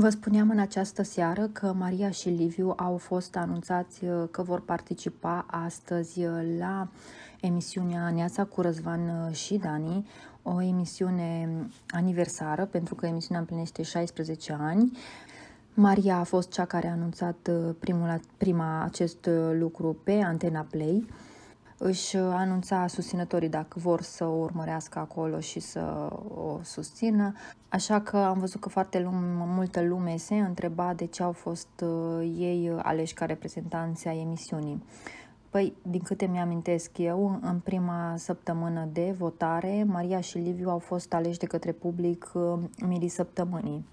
Vă spuneam în această seară că Maria și Liviu au fost anunțați uh, că vor participa astăzi uh, la emisiunea Neața cu Răzvan uh, și Dani, o emisiune aniversară, pentru că emisiunea împlinește 16 ani. Maria a fost cea care a anunțat primul, prima acest lucru pe Antena Play își uh, anunța susținătorii dacă vor să o urmărească acolo și să o susțină. Așa că am văzut că foarte lume, multă lume se întreba de ce au fost uh, ei uh, aleși ca reprezentanți ai emisiunii. Păi, din câte mi-amintesc eu, în prima săptămână de votare, Maria și Liviu au fost aleși de către public mirii săptămânii.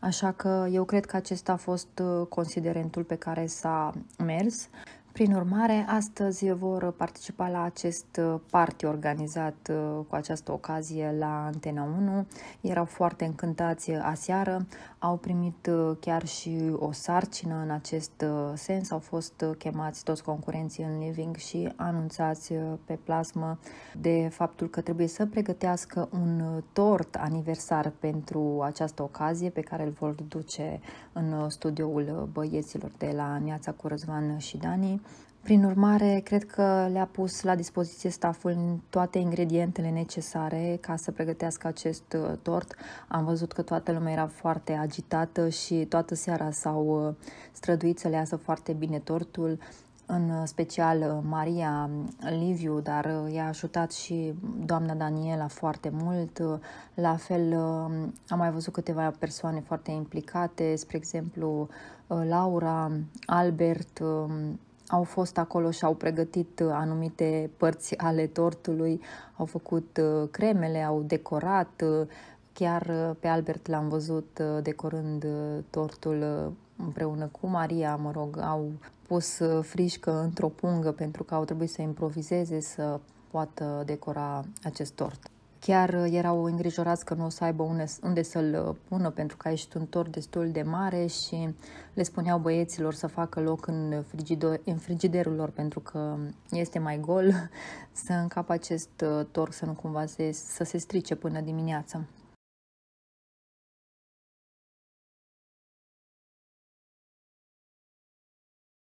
Așa că eu cred că acesta a fost considerentul pe care s-a mers. Prin urmare, astăzi vor participa la acest uh, party organizat uh, cu această ocazie la Antena 1. Erau foarte încântați aseară, au primit uh, chiar și o sarcină în acest sens, au fost chemați toți concurenții în living și anunțați pe plasmă de faptul că trebuie să pregătească un tort aniversar pentru această ocazie pe care îl vor duce în studioul băieților de la Neața cu Răzvan și Dani. Prin urmare, cred că le-a pus la dispoziție staful toate ingredientele necesare ca să pregătească acest uh, tort. Am văzut că toată lumea era foarte agitată și toată seara s-au uh, străduit să le iasă foarte bine tortul în uh, special Maria Liviu, dar i-a ajutat și doamna Daniela foarte mult. La fel, am mai văzut câteva persoane foarte implicate, spre exemplu Laura, Albert, um, au fost acolo și au pregătit uh, anumite părți ale tortului, au făcut uh, cremele, au decorat, uh, chiar pe Albert l-am văzut decorând tortul împreună cu Maria, mă rog, au pus frișcă într-o pungă pentru că au trebuit să improvizeze să poată decora acest tort. Chiar uh, erau îngrijorați că nu o să aibă unde să-l uh, pună pentru că a ieșit un tor destul de mare și le spuneau băieților să facă loc în, frigidor, în frigiderul lor pentru că este mai gol să încapă acest uh, tor să nu cumva se, să se strice până dimineață.